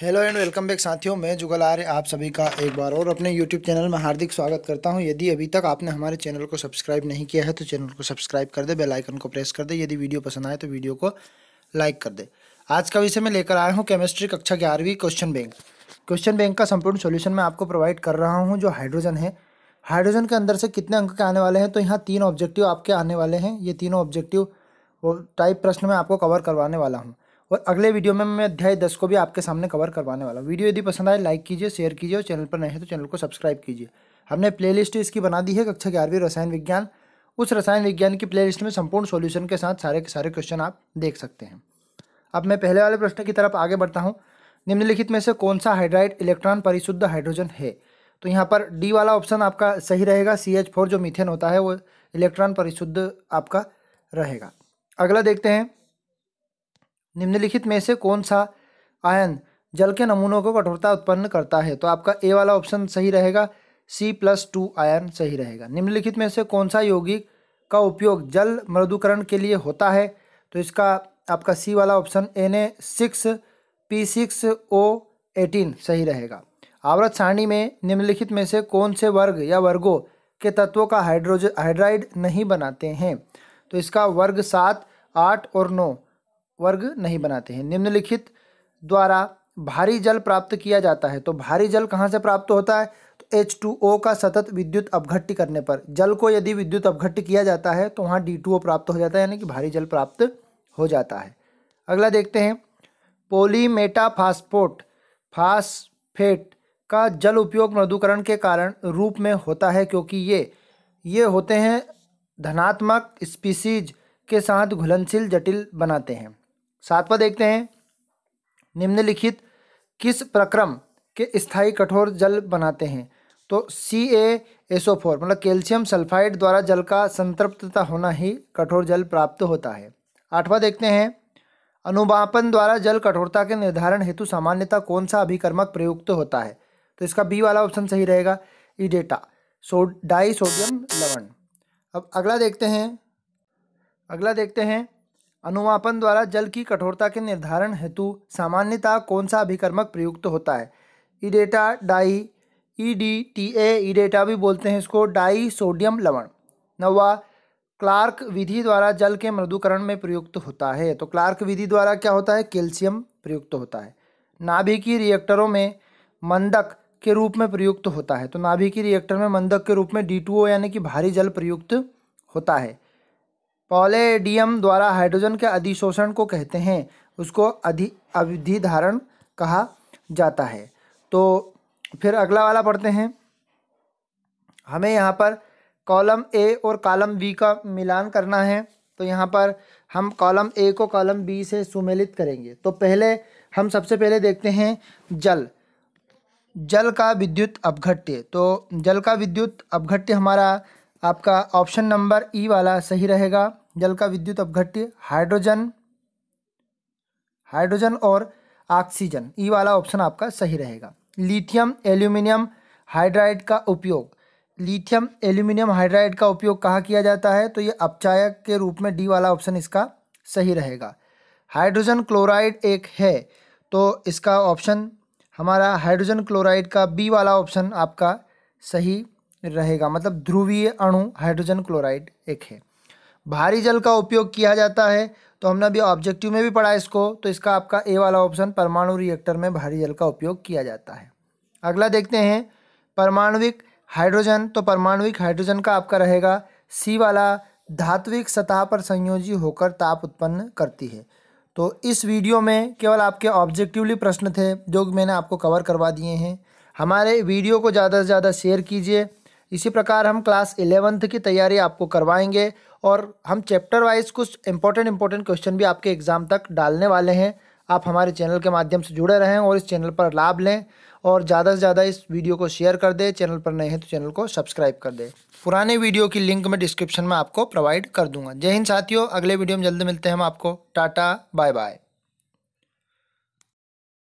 hello and welcome back साथियों मैं जुगल आर्य आप सभी का एक बार और अपने यूट्यूब चैनल में हार्दिक स्वागत करता हूं यदि अभी तक आपने हमारे चैनल को सब्सक्राइब नहीं किया है तो चैनल को सब्सक्राइब कर दे बेल आइकन को प्रेस कर दे यदि वीडियो पसंद आए तो वीडियो को लाइक कर दे आज का विषय मैं लेकर आया हूँ केमिस्ट्री कक्षा ग्यारहवीं क्वेश्चन बैंक क्वेश्चन बैंक का संपूर्ण सोल्यूशन मैं आपको प्रोवाइड कर रहा हूँ जो हाइड्रोजन है हाइड्रोजन के अंदर से कितने अंक के आने वाले हैं तो यहाँ तीन ऑब्जेक्टिव आपके आने वाले हैं ये तीनों ऑब्जेक्टिव टाइप प्रश्न में आपको कवर करवाने वाला हूँ और अगले वीडियो में मैं अध्याय दस को भी आपके सामने कवर करवाने वाला हूँ वीडियो यदि पसंद आए लाइक कीजिए शेयर कीजिए और चैनल पर नए हैं तो चैनल को सब्सक्राइब कीजिए हमने प्लेलिस्ट इसकी बना दी है कक्षा ग्यारहवीं रसायन विज्ञान उस रसायन विज्ञान की प्लेलिस्ट में संपूर्ण सॉल्यूशन के साथ सारे के सारे क्वेश्चन आप देख सकते हैं अब मैं पहले वाले प्रश्न की तरफ आगे बढ़ता हूँ निम्नलिखित में से कौन सा हाइड्राइड इलेक्ट्रॉन परिशुद्ध हाइड्रोजन है तो यहाँ पर डी वाला ऑप्शन आपका सही रहेगा सी एच फोर जो मीथेन होता है वो इलेक्ट्रॉन परिशुद्ध आपका रहेगा अगला देखते हैं निम्नलिखित में से कौन सा आयन जल के नमूनों को कठोरता उत्पन्न करता है तो आपका ए वाला ऑप्शन सही रहेगा सी प्लस टू आयन सही रहेगा निम्नलिखित में से कौन सा यौगिक का उपयोग जल मृदुकरण के लिए होता है तो इसका आपका सी वाला option N A six P six O eighteen सही रहेगा आवृत सारणी में निम्नलिखित में से कौन से वर्ग या वर्गों के तत्वों का हाइड्रोज हाइड्राइड नहीं बनाते हैं तो इसका वर्ग सात आठ और नौ वर्ग नहीं बनाते हैं निम्नलिखित द्वारा भारी जल प्राप्त किया जाता है तो भारी जल कहाँ से प्राप्त होता है तो ओ का सतत विद्युत अपघट्ट करने पर जल को यदि विद्युत अपघट्ट किया जाता है तो वहाँ ओ प्राप्त हो जाता है यानी कि भारी जल प्राप्त हो जाता है अगला देखते हैं पोलीमेटाफास्फोट फास्फेट का जल उपयोग मृदुकरण के कारण रूप में होता है क्योंकि ये ये होते हैं धनात्मक स्पीसीज के साथ घुलनशील जटिल बनाते हैं सातवा देखते हैं निम्नलिखित किस प्रक्रम के स्थायी कठोर जल बनाते हैं तो सी ए एसओ फोर मतलब कैल्शियम सल्फाइड द्वारा जल का संतृप्तता होना ही कठोर जल प्राप्त होता है आठवां देखते हैं अनुवापन द्वारा जल कठोरता के निर्धारण हेतु सामान्यतः कौन सा अभिकर्मक प्रयुक्त होता है तो इसका बी वाला ऑप्शन सही रहेगा EDTA so di sodium लवन अब अगला देखते हैं अगला देखते हैं अनुमापन द्वारा जल की कठोरता के निर्धारण हेतु सामान्यतः कौन सा अभिकर्मक प्रयुक्त होता है EDTA di E D T A EDTA भी बोलते हैं इसको डाई सोडियम लवण नवा क्लार्क विधि द्वारा जल के मृदुकरण में प्रयुक्त होता है तो क्लार्क विधि द्वारा क्या होता है कैल्शियम प्रयुक्त होता है नाभिकीय रिएक्टरों में मंदक के रूप में प्रयुक्त होता है तो नाभिकीय रिएक्टर में मंदक के रूप में डी यानी कि भारी जल प्रयुक्त होता है पॉलेडियम द्वारा हाइड्रोजन के अधिशोषण को कहते हैं उसको अधि अवधि धारण कहा जाता है तो फिर अगला वाला पढ़ते हैं हमें यहाँ पर कॉलम ए और कॉलम बी का मिलान करना है तो यहाँ पर हम कॉलम ए को कॉलम बी से सुमेलित करेंगे तो पहले हम सबसे पहले देखते हैं जल जल का विद्युत अपघट्य तो जल का विद्युत अपघट्य हमारा आपका ऑप्शन नंबर ई e वाला सही रहेगा जल का विद्युत अपघट्य हाइड्रोजन हाइड्रोजन और ऑक्सीजन ई e वाला ऑप्शन आपका सही रहेगा लिथियम एल्यूमिनियम हाइड्राइड का उपयोग लिथियम एल्यूमिनियम हाइड्राइड का उपयोग कहाँ किया जाता है तो ये अपचायक के रूप में डी वाला ऑप्शन इसका सही रहेगा हाइड्रोजन क्लोराइड एक है तो इसका ऑप्शन हमारा हाइड्रोजन क्लोराइड का बी वाला ऑप्शन आपका सही रहेगा मतलब ध्रुवीय अणु हाइड्रोजन क्लोराइड एक है भारी जल का उपयोग किया जाता है तो हमने अभी ऑब्जेक्टिव में भी पढ़ा इसको तो इसका आपका ए वाला ऑप्शन परमाणु रिएक्टर में भारी जल का उपयोग किया जाता है अगला देखते हैं परमाणुविक हाइड्रोजन तो परमाणुविक हाइड्रोजन का आपका रहेगा सी वाला धात्विक सतह पर संयोजी होकर ताप उत्पन्न करती है तो इस वीडियो में केवल आपके ऑब्जेक्टिवली प्रश्न थे जो मैंने आपको कवर करवा दिए हैं हमारे वीडियो को ज़्यादा से ज़्यादा शेयर कीजिए इसी प्रकार हम क्लास इलेवंथ की तैयारी आपको करवाएंगे और हम चैप्टर वाइज कुछ इंपॉर्टेंट इंपॉर्टेंट क्वेश्चन भी आपके एग्ज़ाम तक डालने वाले हैं आप हमारे चैनल के माध्यम से जुड़े रहें और इस चैनल पर लाभ लें और ज़्यादा से ज़्यादा इस वीडियो को शेयर कर दें चैनल पर नए हैं तो चैनल को सब्सक्राइब कर दें पुराने वीडियो की लिंक मैं डिस्क्रिप्शन में आपको प्रोवाइड कर दूंगा जय हिंद साथियों अगले वीडियो में जल्द मिलते हैं हम आपको टाटा बाय बाय